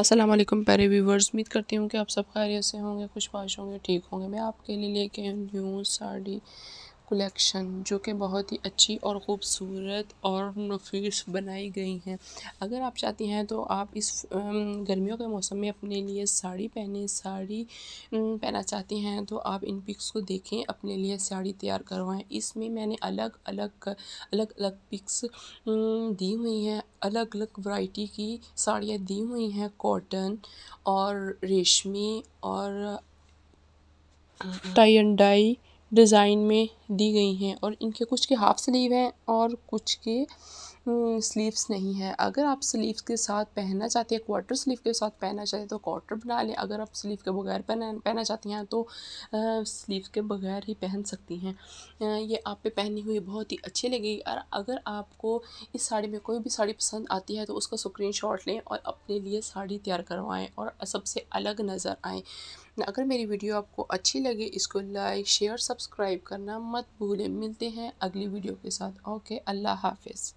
अस्सलाम वालेकुम प्यारे व्यूवर्स उम्मीद करती हूँ कि आप सब खैरियत से होंगे खुश पाश होंगे ठीक होंगे मैं आपके लिए लेके आई न्यू साड़ी कलेक्शन जो कि बहुत ही अच्छी और ख़ूबसूरत और नफीस बनाई गई हैं अगर आप चाहती हैं तो आप इस गर्मियों के मौसम में अपने लिए साड़ी पहने साड़ी पहना चाहती हैं तो आप इन पिक्स को देखें अपने लिए साड़ी तैयार करवाएं इसमें मैंने अलग अलग अलग अलग पिक्स दी हुई हैं अलग अलग वाइटी की साड़ियाँ दी हुई हैं कॉटन और रेशमी और टाई एंड डाई डिज़ाइन में दी गई हैं और इनके कुछ के हाफ स्लीव हैं और कुछ के स्लीव्स हम्म, नहीं है अगर आप स्लीव्स के साथ पहनना चाहते हैं क्वार्टर स्लीव के साथ पहनना चाहते हैं तो क्वार्टर बना लें अगर आप स्लीव के बगैर पहना पहनना चाहती हैं तो स्लीव के बगैर ही पहन सकती हैं ये आप पे पहनी हुई बहुत ही अच्छी लगेगी और अगर आपको इस साड़ी में कोई भी साड़ी पसंद आती है तो उसका स्क्रीन लें और अपने लिए साड़ी तैयार करवाएँ और सबसे अलग नज़र आएँ अगर मेरी वीडियो आपको अच्छी लगे इसको लाइक शेयर सब्सक्राइब करना मत भूलें मिलते हैं अगली वीडियो के साथ ओके अल्लाह हाफिज़